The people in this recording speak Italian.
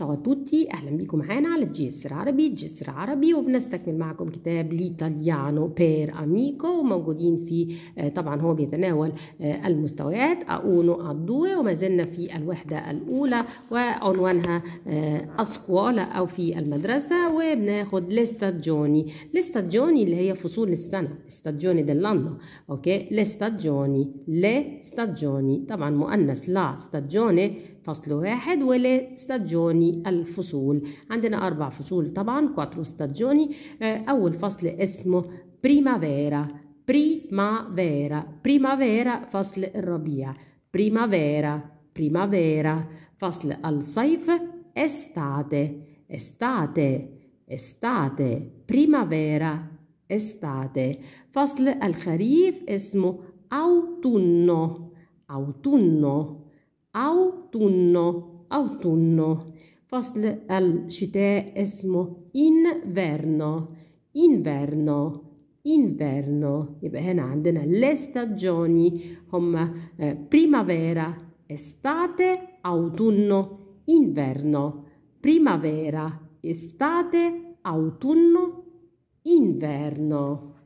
شو أهلا بكم معانا على جي اس عربي جي اس عربي وبنستكمل معكم كتاب ليتاليانو بير أميكو موجودين في طبعا هو بيتناول المستويات أونو ادو وما زلنا في الوحدة الأولى وعنوانها أسكوالا أو في المدرسة وبناخد لستاجوني لستاجوني اللي هي فصول السنة لستاجوني ديلانو أوكي لستاجوني لستاجوني طبعا مؤنث لا ستاجوني فصل واحد ولا ستاجوني أسامي الفصول عندنا أربع فصول طبعا كواترو ستاجوني أول فصل اسمه بريمافيرا بريمافيرا بريمافيرا فصل الربيع بريمافيرا بريمافيرا فصل الصيف estate estate estate primavera estate فصل الخريف اسمه autunno autunno autunno autunno فصل الشتاء اسمه inverno inverno inverno يبقى هنا عندنا le stagioni هما eh, primavera estate autunno inverno primavera estate autunno inverno